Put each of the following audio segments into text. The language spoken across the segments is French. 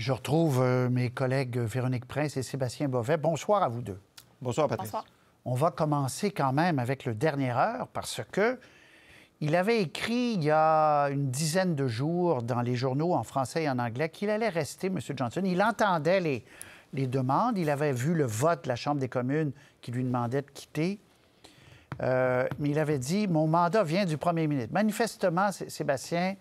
Je retrouve euh, mes collègues euh, Véronique Prince et Sébastien Bovet. Bonsoir à vous deux. Bonsoir, Patrice. Bonsoir. On va commencer quand même avec le dernier heure parce que il avait écrit il y a une dizaine de jours dans les journaux en français et en anglais qu'il allait rester, M. Johnson. Il entendait les, les demandes. Il avait vu le vote de la Chambre des communes qui lui demandait de quitter. Euh, mais il avait dit Mon mandat vient du premier ministre. Manifestement, Sébastien,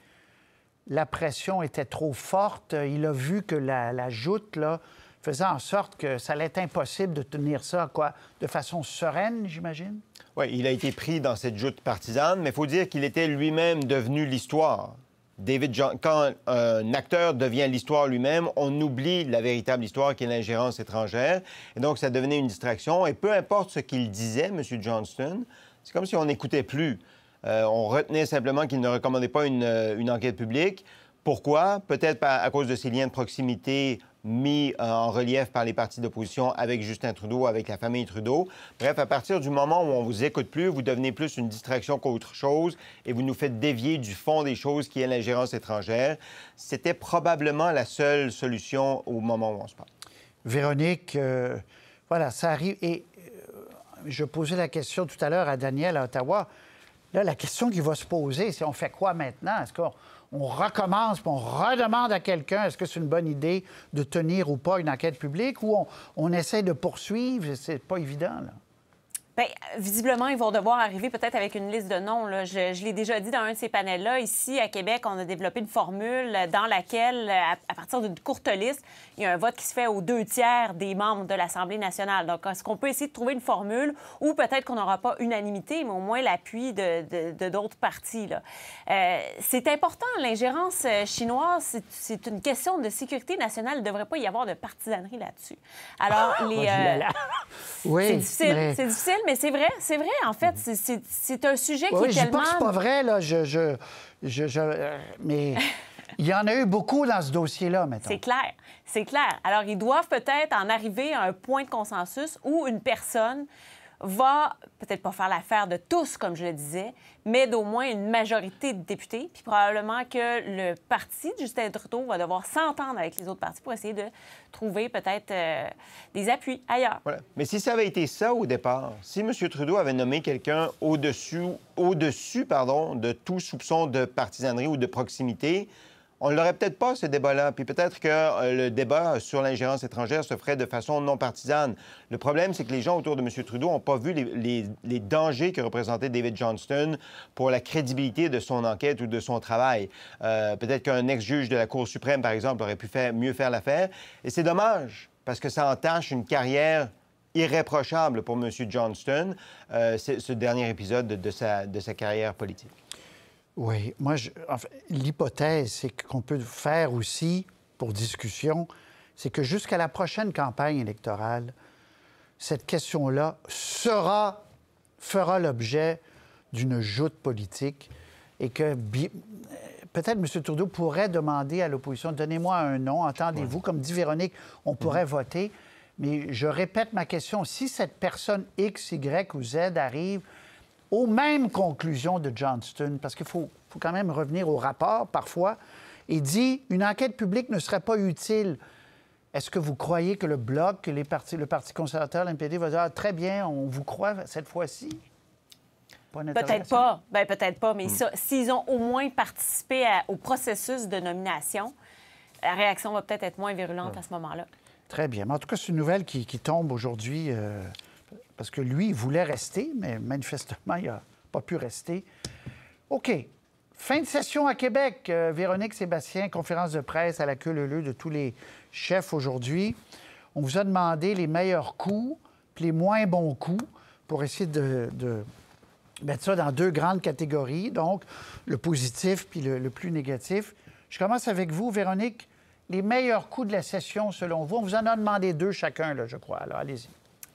la pression était trop forte. Il a vu que la, joute là, faisait en sorte que ça allait être impossible de tenir ça quoi, de façon sereine, j'imagine. Oui, il a été pris dans cette joute partisane, mais il faut dire qu'il était lui-même devenu l'histoire. David quand un acteur devient l'histoire lui-même, on oublie la véritable histoire qui est l'ingérence étrangère. Et donc, ça devenait une distraction. Et peu importe ce qu'il disait, M. Johnston, c'est comme si on n'écoutait plus. Euh, on retenait simplement qu'il ne recommandait pas une, euh, enquête publique. Pourquoi? Peut-être à cause de ces liens de proximité mis euh, en relief par les partis d'opposition avec Justin Trudeau, avec la famille Trudeau. Bref, à partir du moment où on vous écoute plus, vous devenez plus une distraction qu'autre chose et vous nous faites dévier du fond des choses qui est l'ingérence étrangère. C'était probablement la seule solution au moment où on se parle. Véronique, voilà, ça arrive. Et je posais la question tout à l'heure à Daniel à Ottawa. Là, la question qui va se poser, c'est on fait quoi maintenant? Est-ce qu'on recommence, on redemande à quelqu'un est-ce que c'est une bonne idée de tenir ou pas une enquête publique, ou on, on essaie de poursuivre? C'est pas évident, là. Ben, visiblement, ils vont devoir arriver peut-être avec une liste de noms. Je, l'ai déjà dit dans un de ces panels-là. Ici, à Québec, on a développé une formule dans laquelle, à, partir d'une courte liste, il y a un vote qui se fait aux deux tiers des membres de l'Assemblée nationale. Donc, est-ce qu'on peut essayer de trouver une formule ou peut-être qu'on n'aura pas unanimité, mais au moins l'appui de d'autres partis? Euh, c'est important. L'ingérence euh, chinoise, c'est une question de sécurité nationale. Il ne devrait pas y avoir de partisanerie là-dessus. Alors, ah! les. Oh euh, oui, c'est difficile. C'est difficile, mais mais c'est vrai, c'est vrai, en fait. Mhm. C'est un sujet qui est je tellement... Je pas vrai, là. Je... je, je, euh, mais... Il y en a eu beaucoup dans ce dossier-là, maintenant. C'est clair, c'est clair. Alors, ils doivent peut-être en arriver à un point de consensus où une personne va peut-être pas faire l'affaire de tous, comme je le disais, mais d'au moins une majorité de députés. Puis probablement que le parti de Justin Trudeau va devoir s'entendre avec les autres partis pour essayer de trouver peut-être euh, des appuis ailleurs. Voilà. Mais si ça avait été ça au départ, si M. Trudeau avait nommé quelqu'un au-dessus, au-dessus pardon, de tout soupçon de partisanerie ou de proximité, on ne l'aurait peut-être pas, ce débat-là. Puis peut-être que euh, le débat sur l'ingérence étrangère se ferait de façon non partisane. Le problème, c'est que les gens autour de M. Trudeau n'ont pas vu les, dangers que représentait David Johnston pour la crédibilité de son enquête ou de son travail. Euh, peut-être qu'un ex-juge de la Cour suprême, par exemple, aurait pu mieux faire l'affaire. Et c'est dommage, parce que ça entache une carrière irréprochable pour M. Johnston, euh, ce dernier épisode de sa carrière politique. Oui, moi, l'hypothèse c'est qu'on peut faire aussi pour discussion, c'est que jusqu'à la prochaine campagne électorale, cette question-là sera, fera l'objet d'une joute politique et que peut-être M. Trudeau pourrait demander à l'opposition, donnez-moi un nom, entendez-vous, comme dit Véronique, on mhm. pourrait voter. Mais je répète ma question, si cette personne X, Y ou Z arrive aux mêmes conclusions de Johnston, parce qu'il faut, quand même revenir au rapport parfois, et dit une enquête publique ne serait pas utile. Est-ce que vous croyez que le Bloc, que les le Parti conservateur, l'NPD va dire ah, très bien, on vous croit cette fois-ci? Peut-être pas. Ben, peut-être pas, mais hmm. s'ils ont au moins participé au processus de nomination, la réaction va peut-être être moins virulente à ce moment-là. Très bien. Mais en tout cas, c'est une nouvelle qui, tombe aujourd'hui. Euh, parce que lui, il voulait rester, mais manifestement, il n'a pas pu rester. OK. Fin de session à Québec. Euh, Véronique Sébastien, conférence de presse à la queue leu de tous les chefs aujourd'hui. On vous a demandé les meilleurs coups, puis les moins bons coups, pour essayer de, mettre ça dans deux grandes catégories, donc le positif puis le, plus négatif. Je commence avec vous, Véronique. Les meilleurs coups de la session, selon vous, on vous en a demandé deux chacun, là, je crois. Alors, allez-y.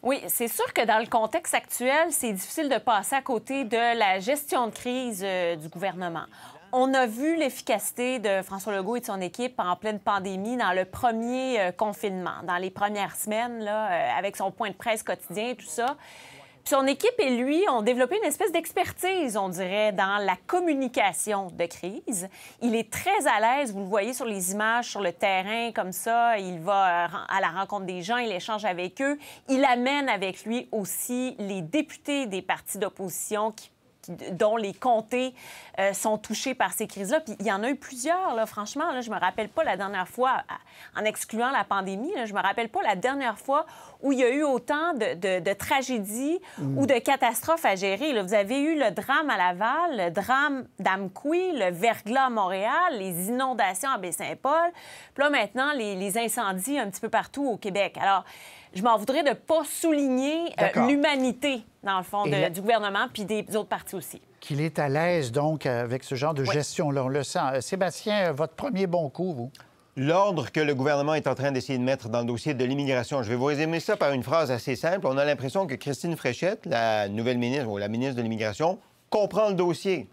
Oui, c'est sûr que dans le contexte actuel, c'est difficile de passer à côté de la gestion de crise euh, du gouvernement on a vu l'efficacité de François Legault et de son équipe en pleine pandémie dans le premier euh, confinement, dans les premières semaines, là, euh, avec son point de presse quotidien et tout ça son équipe et lui ont développé une espèce d'expertise, on dirait, dans la communication de crise. Il est très à l'aise, vous le voyez sur les images, sur le terrain, comme ça. Il va euh, à la rencontre des gens, il échange avec eux. Il amène avec lui aussi les députés des partis d'opposition qui dont les comtés euh, sont touchés par ces crises-là. Puis il y en a eu plusieurs, là, franchement. Là, je me rappelle pas la dernière fois, en excluant la pandémie, là, je me rappelle pas la dernière fois où il y a eu autant de, tragédies mm. ou de catastrophes à gérer. vous avez eu le drame à Laval, le drame d'Amqui, le verglas à Montréal, les inondations à Baie-Saint-Paul, puis là maintenant les, les incendies un petit peu partout au Québec. Alors, je m'en voudrais de ne pas souligner euh, l'humanité, dans le fond, du gouvernement puis des autres partis aussi. Qu'il est à l'aise, donc, avec ce genre de gestion-là. On le sent. Euh, Sébastien, euh, votre premier bon coup, vous? L'ordre que le gouvernement est en train d'essayer de mettre dans le dossier de l'immigration, je vais vous résumer ça par une phrase assez simple. On a l'impression que Christine Fréchette, la nouvelle ministre ou la ministre de l'immigration, comprend le dossier.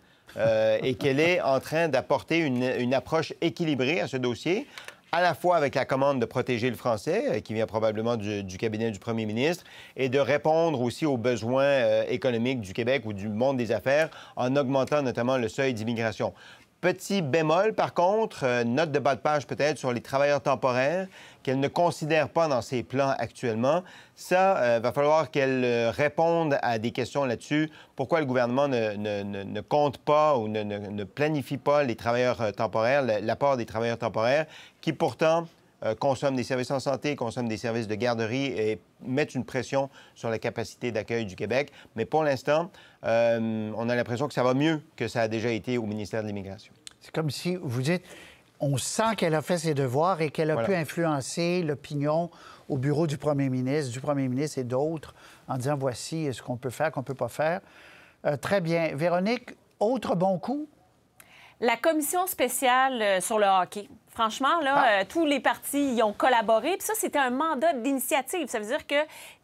et qu'elle est en train d'apporter une, approche équilibrée à ce dossier à la fois avec la commande de protéger le français, euh, qui vient probablement du, cabinet du premier ministre, et de répondre aussi aux besoins euh, économiques du Québec ou du monde des affaires en augmentant notamment le seuil d'immigration. Petit bémol, par contre, euh, note de bas de page peut-être sur les travailleurs temporaires qu'elle ne considère pas dans ses plans actuellement. Ça, euh, va falloir qu'elle euh, réponde à des questions là-dessus. Pourquoi le gouvernement ne, compte pas ou ne, ne, planifie pas les travailleurs temporaires, l'apport des travailleurs temporaires, qui pourtant euh, consomment des services en santé, consomment des services de garderie et mettent une pression sur la capacité d'accueil du Québec. Mais pour l'instant, euh, on a l'impression que ça va mieux que ça a déjà été au ministère de l'Immigration. C'est comme si vous dites, on sent qu'elle a fait ses devoirs et qu'elle a pu influencer l'opinion au bureau du premier ministre, du premier ministre et d'autres en disant voici euh, ce qu'on peut faire, qu'on ne peut pas faire. très bien. Véronique, autre bon coup? La commission spéciale sur le hockey Franchement, ah. euh, tous les partis y ont collaboré. Puis ça, c'était un mandat d'initiative. Ça veut dire que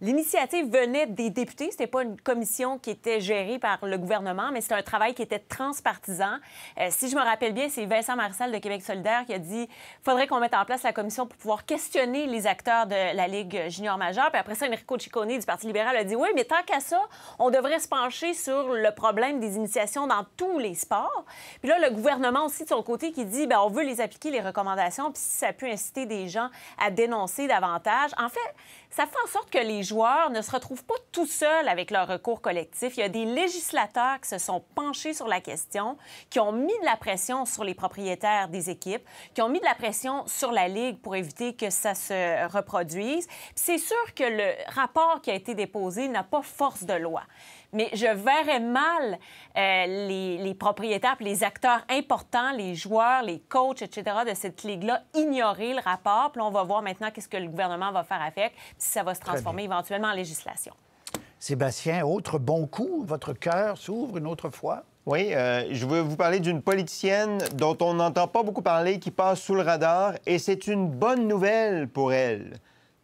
l'initiative venait des députés. C'était pas une commission qui était gérée par le gouvernement, mais c'était un travail qui était transpartisan. Euh, si je me rappelle bien, c'est Vincent Marcel de Québec solidaire qui a dit faudrait qu'on mette en place la commission pour pouvoir questionner les acteurs de la Ligue junior majeure. Puis après ça, Enrico Ciccone du Parti libéral a dit oui, mais tant qu'à ça, on devrait se pencher sur le problème des initiations dans tous les sports. Puis là, le gouvernement aussi, de son côté, qui dit ben, on veut les appliquer, les recommandations, puis si ça peut inciter des gens à dénoncer davantage. En fait, ça fait en sorte que les joueurs ne se retrouvent pas tout seuls avec leur recours collectif. Il y a des législateurs qui se sont penchés sur la question, qui ont mis de la pression sur les propriétaires des équipes, qui ont mis de la pression sur la Ligue pour éviter que ça se reproduise. C'est sûr que le rapport qui a été déposé n'a pas force de loi mais je verrais mal euh, les, les, propriétaires, les acteurs importants, les joueurs, les coachs, etc., de cette ligue-là ignorer le rapport. Puis on va voir maintenant qu'est-ce que le gouvernement va faire avec si ça va se transformer éventuellement en législation. Sébastien, autre bon coup, votre cœur s'ouvre une autre fois. Oui, euh, je veux vous parler d'une politicienne dont on n'entend pas beaucoup parler, qui passe sous le radar, et c'est une bonne nouvelle pour elle.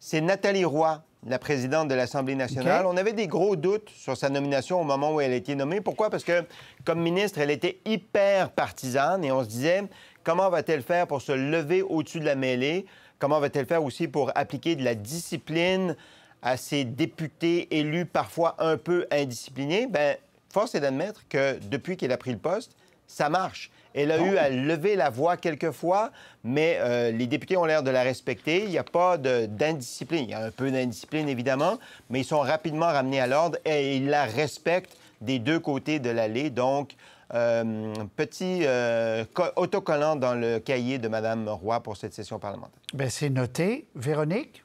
C'est Nathalie Roy, la présidente de l'Assemblée nationale. On avait des gros doutes sur sa nomination au moment où elle a été nommée. Pourquoi? Parce que, comme ministre, elle était hyper partisane et on se disait comment va-t-elle faire pour se lever au-dessus de la mêlée? Comment va-t-elle faire aussi pour appliquer de la discipline à ces députés élus parfois un peu indisciplinés? Ben, force est d'admettre que depuis qu'elle a pris le poste, ça marche. Elle a eu à lever la voix quelquefois, mais euh, les députés ont l'air de la respecter. Il n'y a pas d'indiscipline. Il y a un peu d'indiscipline, évidemment, mais ils sont rapidement ramenés à l'ordre et ils la respectent des deux côtés de l'allée. Donc, euh, petit euh, autocollant dans le cahier de Mme Roy pour cette session parlementaire. Bien, c'est noté. Véronique?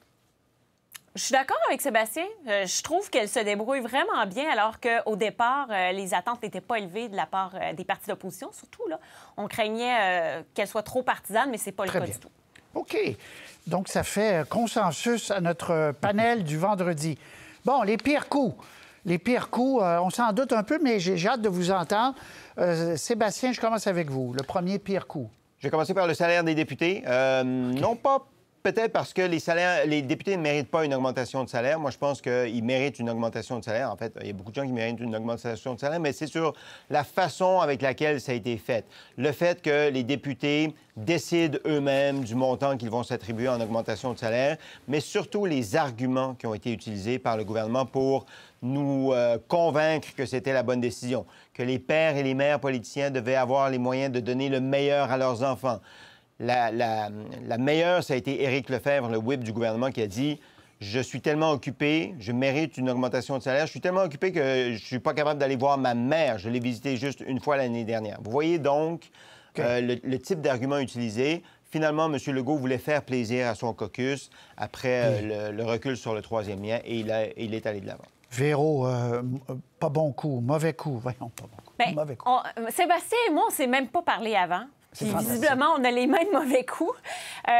Je suis d'accord avec Sébastien. Euh, je trouve qu'elle se débrouille vraiment bien, alors qu'au départ, les attentes n'étaient pas élevées de la part des partis d'opposition, surtout. Là. On craignait qu'elle soit trop partisane, mais c'est pas le cas du tout. OK. Donc, ça fait consensus à notre panel du vendredi. Bon, les pires coups les pires coups, euh, on s'en doute un peu, mais j'ai hâte de vous entendre. Euh, Sébastien, je commence avec vous. Le premier pire coup. J'ai commencé par le salaire des députés. Euh, non pas Peut-être parce que les députés ne méritent pas une augmentation de salaire. Moi, je pense qu'ils méritent une augmentation de salaire. En fait, il y a beaucoup de gens qui méritent une augmentation de salaire, mais c'est sur la façon avec laquelle ça a été fait. Le fait que les députés décident eux-mêmes du montant qu'ils vont s'attribuer en augmentation de salaire, mais surtout les arguments qui ont été utilisés par le gouvernement pour nous euh, convaincre que c'était la bonne décision, que les pères et les mères politiciens devaient avoir les moyens de donner le meilleur à leurs enfants. La, meilleure, ça a été Éric Lefebvre, le whip du gouvernement, qui a dit Je suis tellement occupé, je mérite une augmentation de salaire, je suis tellement occupé que je ne suis pas capable d'aller voir ma mère. Je l'ai visitée juste une fois l'année dernière. Vous voyez donc euh, le, type d'argument utilisé. Finalement, M. Legault voulait faire plaisir à son caucus après euh, le, recul sur le troisième lien et il, est allé de l'avant. Véro, euh, pas bon coup, mauvais coup, voyons, pas bon coup. Ben, mauvais coup. Sébastien et moi, on s'est même pas parlé avant visiblement, on a les mêmes mauvais coups. Euh,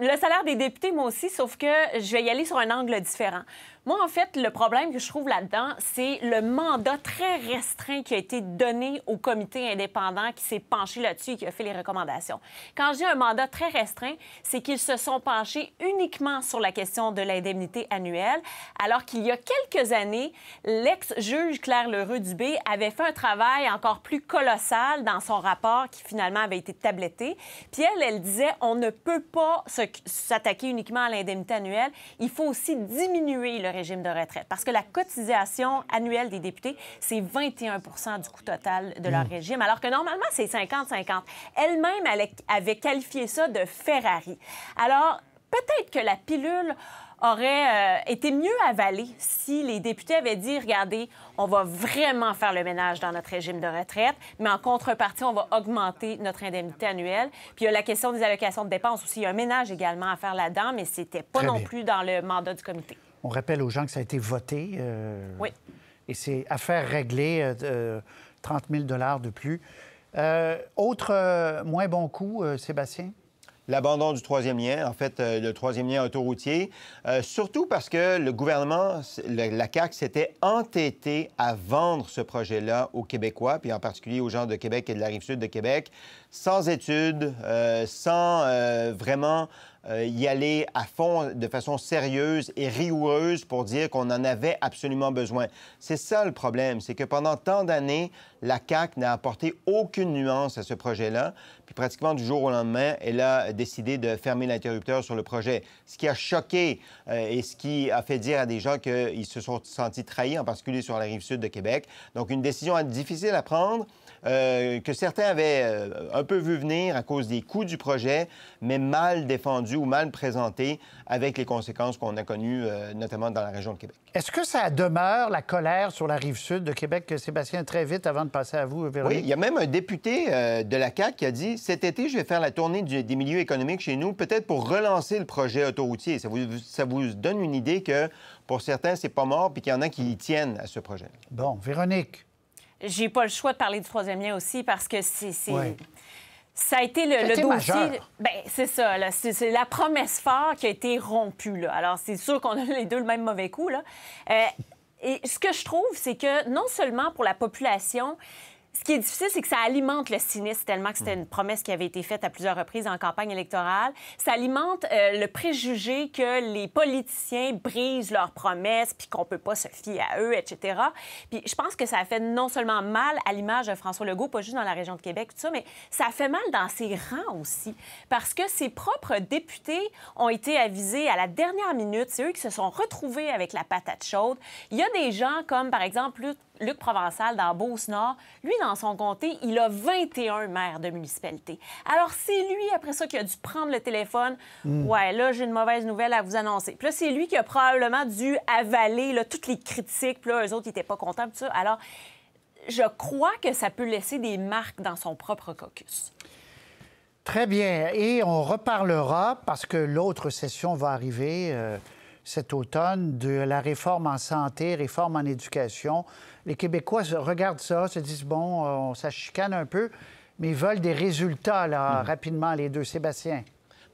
le salaire des députés, moi aussi, sauf que je vais y aller sur un angle différent. Moi, en fait, le problème que je trouve là-dedans, c'est le mandat très restreint qui a été donné au comité indépendant qui s'est penché là-dessus et qui a fait les recommandations. Quand j'ai un mandat très restreint, c'est qu'ils se sont penchés uniquement sur la question de l'indemnité annuelle, alors qu'il y a quelques années, l'ex-juge Claire Lheureux Dubé avait fait un travail encore plus colossal dans son rapport qui finalement avait été tabletté. Puis elle, elle disait, on ne peut pas s'attaquer uniquement à l'indemnité annuelle, il faut aussi diminuer le régime de retraite. Parce que la cotisation annuelle des députés, c'est 21 du coût total de leur hmm. régime, alors que normalement, c'est 50-50. Elle-même avait qualifié ça de Ferrari. Alors, peut-être que la pilule aurait euh, été mieux avalée si les députés avaient dit, regardez, on va vraiment faire le ménage dans notre régime de retraite, mais en contrepartie, on va augmenter notre indemnité annuelle. Puis il y a la question des allocations de dépenses aussi. Il y a un ménage également à faire là-dedans, mais c'était pas non plus dans le mandat du comité. On rappelle aux gens que ça a été voté. Euh, oui. Et c'est affaire réglée, 30 000 de plus. Euh, autre euh, moins bon coup, Sébastien? l'abandon du troisième lien, en fait, le troisième lien autoroutier, surtout parce que le gouvernement, la CAQ, s'était entêté à vendre ce projet-là aux Québécois, puis en particulier aux gens de Québec et de la rive sud de Québec, sans études, sans vraiment euh, y aller à fond de façon sérieuse et rigoureuse pour dire qu'on en avait absolument besoin. C'est ça le problème, c'est que pendant tant d'années, la CAQ n'a apporté aucune nuance à ce projet-là, puis pratiquement du jour au lendemain, elle a décidé de fermer l'interrupteur sur le projet. Ce qui a choqué euh, et ce qui a fait dire à des gens qu'ils se sont sentis trahis, en particulier sur la rive sud de Québec. Donc une décision difficile à prendre. Euh, que certains avaient euh, un peu vu venir à cause des coûts du projet, mais mal défendu ou mal présenté avec les conséquences qu'on a connues, euh, notamment dans la région de Québec. Est-ce que ça demeure la colère sur la rive sud de Québec, que Sébastien, très vite avant de passer à vous, Véronique? Oui, il y a même un député de la CAQ qui a dit cet été, je vais faire la tournée des milieux économiques chez nous, peut-être pour relancer le projet autoroutier. Ça vous, ça vous donne une idée que pour certains, c'est pas mort, puis qu'il y en a qui y tiennent à ce projet. Bon, Véronique j'ai pas le choix de parler du troisième lien aussi parce que c'est. Ça a été le, dossier. Ben, c'est ça. C'est la promesse forte qui a été rompue. Alors, c'est sûr qu'on a les deux le même mauvais coup. Là. Euh, et ce que je trouve, c'est que non seulement pour la population, ce qui est difficile, c'est que ça alimente le cynisme tellement que c'était une promesse qui avait été faite à plusieurs reprises en campagne électorale. Ça alimente euh, le préjugé que les politiciens brisent leurs promesses puis qu'on peut pas se fier à eux, etc. Puis je pense que ça a fait non seulement mal à l'image de François Legault, pas juste dans la région de Québec, tout ça, mais ça fait mal dans ses rangs aussi parce que ses propres députés ont été avisés à la dernière minute. C'est eux qui se sont retrouvés avec la patate chaude. Il y a des gens comme, par exemple, Luc Provençal dans Beauce-Nord, lui, dans son comté, il a 21 maires de municipalité. Alors, c'est lui, après ça, qui a dû prendre le téléphone. Hmm. Ouais, là, j'ai une mauvaise nouvelle à vous annoncer. Puis là, c'est lui qui a probablement dû avaler toutes les critiques. Puis là, eux autres, ils n'étaient pas contents. ça. Alors, je crois que ça peut laisser des marques dans son propre caucus. Très bien. Et on reparlera parce que l'autre session va arriver. Euh, cet automne de la réforme en santé, réforme en éducation. Les Québécois regardent ça, se disent, bon, euh, on, ça un peu, mais ils veulent des résultats, là, hmm. rapidement, les deux. Sébastien.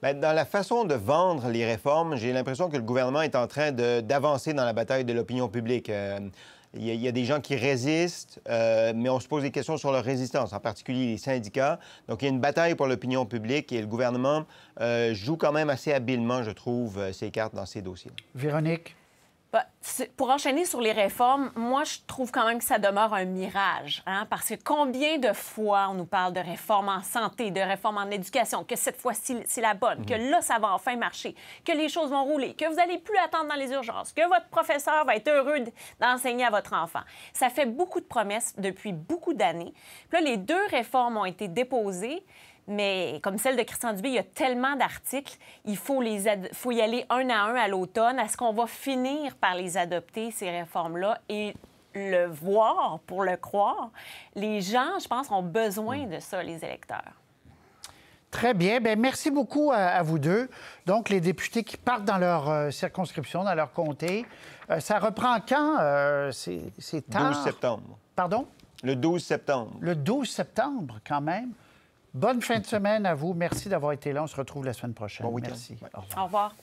Ben, dans la façon de vendre les réformes, j'ai l'impression que le gouvernement est en train d'avancer dans la bataille de l'opinion publique. Euh, il y, a, des gens qui résistent, euh, mais on se pose des questions sur leur résistance, en particulier les syndicats. Donc, il y a une bataille pour l'opinion publique et le gouvernement euh, joue quand même assez habilement, je trouve, euh, ses cartes dans ces dossiers. Véronique? Bah, pour enchaîner sur les réformes, moi, je trouve quand même que ça demeure un mirage, hein, parce que combien de fois on nous parle de réformes en santé, de réformes en éducation, que cette fois-ci, c'est la bonne, que mhm. là, ça va enfin marcher, que les choses vont rouler, que vous n'allez plus attendre dans les urgences, que votre professeur va être heureux d'enseigner à votre enfant. Ça fait beaucoup de promesses depuis beaucoup d'années. Là, les deux réformes ont été déposées mais comme celle de Christian Dubé, il y a tellement d'articles, il faut, les faut y aller un à un à l'automne. Est-ce qu'on va finir par les adopter, ces réformes-là, et le voir pour le croire? Les gens, je pense, ont besoin mm. de ça, les électeurs. Très bien. Bien, merci beaucoup à, vous deux. Donc, les députés qui partent dans leur euh, circonscription, dans leur comté, euh, ça reprend quand? Euh, c'est le 12 septembre. Pardon? Le 12 septembre. Le 12 septembre, quand même. Bonne fin de semaine à vous. Merci d'avoir été là. On se retrouve la semaine prochaine. Merci. Au revoir.